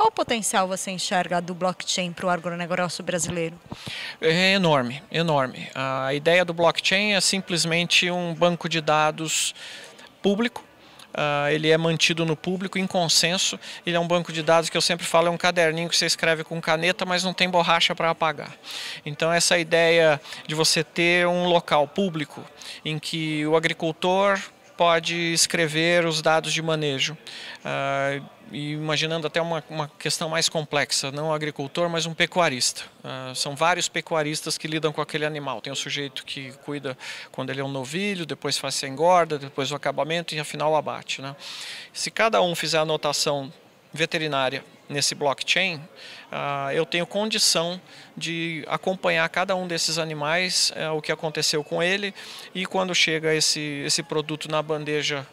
Qual o potencial você enxerga do blockchain para o agronegócio brasileiro? É enorme, enorme. A ideia do blockchain é simplesmente um banco de dados público Uh, ele é mantido no público em consenso. Ele é um banco de dados que eu sempre falo, é um caderninho que você escreve com caneta, mas não tem borracha para apagar. Então, essa ideia de você ter um local público em que o agricultor pode escrever os dados de manejo. Ah, e imaginando até uma, uma, questão mais complexa, não um agricultor, mas um pecuarista. Ah, são vários pecuaristas que lidam com aquele animal. Tem o sujeito que cuida quando ele é um novilho, depois faz a engorda, depois o acabamento e afinal o abate. Né? Se cada um fizer a anotação veterinária nesse blockchain, ah, eu tenho condição de acompanhar cada um desses animais, eh, o que aconteceu com ele, e quando chega esse, esse produto na bandeja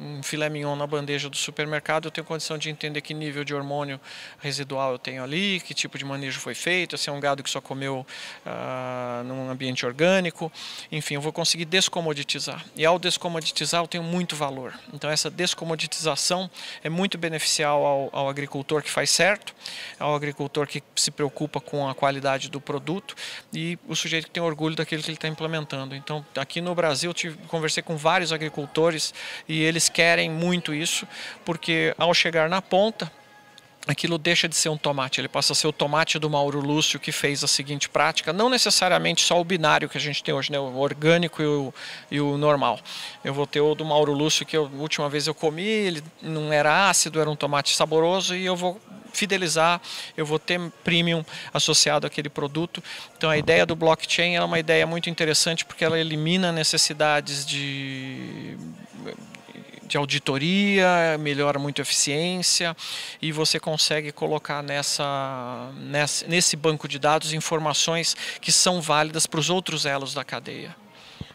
um filé mignon na bandeja do supermercado, eu tenho condição de entender que nível de hormônio residual eu tenho ali, que tipo de manejo foi feito, se é um gado que só comeu ah, num ambiente orgânico. Enfim, eu vou conseguir descomoditizar. E ao descomoditizar, eu tenho muito valor. Então, essa descomoditização é muito beneficial ao, ao agricultor que faz certo, ao agricultor que se preocupa com a qualidade do produto e o sujeito que tem orgulho daquilo que ele está implementando. Então, aqui no Brasil, eu tive, conversei com vários agricultores e eles eles querem muito isso, porque ao chegar na ponta, aquilo deixa de ser um tomate, ele passa a ser o tomate do Mauro Lúcio que fez a seguinte prática, não necessariamente só o binário que a gente tem hoje, né, o orgânico e o, e o normal. Eu vou ter o do Mauro Lúcio que a última vez eu comi, ele não era ácido, era um tomate saboroso e eu vou fidelizar, eu vou ter premium associado àquele produto. Então a ideia do blockchain é uma ideia muito interessante porque ela elimina necessidades de de auditoria, melhora muito a eficiência e você consegue colocar nessa, nessa, nesse banco de dados informações que são válidas para os outros elos da cadeia.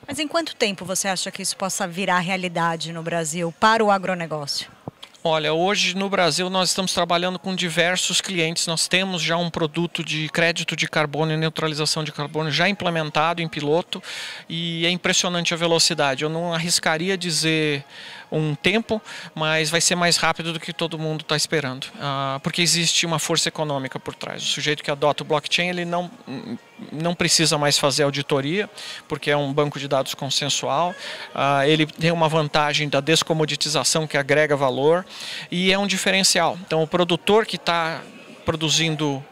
Mas em quanto tempo você acha que isso possa virar realidade no Brasil para o agronegócio? Olha, hoje no Brasil nós estamos trabalhando com diversos clientes. Nós temos já um produto de crédito de carbono e neutralização de carbono já implementado em piloto e é impressionante a velocidade. Eu não arriscaria dizer um tempo, mas vai ser mais rápido do que todo mundo está esperando, ah, porque existe uma força econômica por trás. O sujeito que adota o blockchain, ele não não precisa mais fazer auditoria, porque é um banco de dados consensual. Ah, ele tem uma vantagem da descomoditização que agrega valor e é um diferencial. Então, o produtor que está produzindo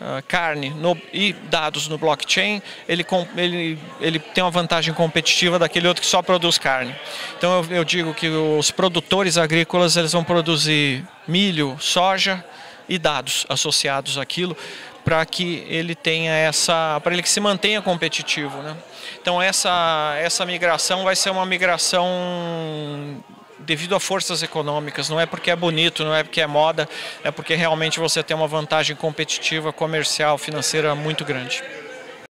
ah, carne no, e dados no blockchain, ele, ele, ele tem uma vantagem competitiva daquele outro que só produz carne. Então eu, eu digo que os produtores agrícolas eles vão produzir milho, soja e dados associados àquilo para que ele tenha essa, para ele que se mantenha competitivo, né? Então essa essa migração vai ser uma migração devido a forças econômicas, não é porque é bonito, não é porque é moda, é porque realmente você tem uma vantagem competitiva, comercial, financeira muito grande.